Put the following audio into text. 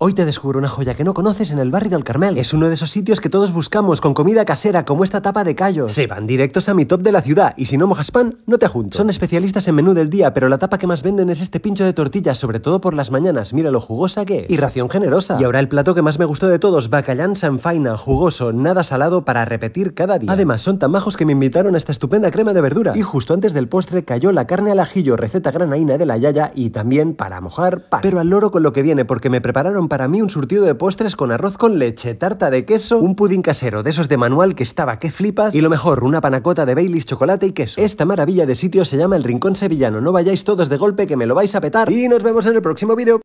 Hoy te descubro una joya que no conoces en el barrio del Carmel. Es uno de esos sitios que todos buscamos, con comida casera, como esta tapa de callos. Se van directos a mi top de la ciudad, y si no mojas pan, no te junto. Son especialistas en menú del día, pero la tapa que más venden es este pincho de tortilla, sobre todo por las mañanas. Mira lo jugosa que es. Y ración generosa. Y ahora el plato que más me gustó de todos, bacallán sanfaina, jugoso, nada salado para repetir cada día. Además, son tan majos que me invitaron a esta estupenda crema de verdura. Y justo antes del postre cayó la carne al ajillo, receta granaina de la yaya, y también para mojar pan. Pero al loro con lo que viene, porque me prepararon para mí un surtido de postres con arroz con leche, tarta de queso, un pudín casero de esos de manual que estaba que flipas y lo mejor, una panacota de Baileys, chocolate y queso. Esta maravilla de sitio se llama El Rincón Sevillano. No vayáis todos de golpe que me lo vais a petar y nos vemos en el próximo vídeo.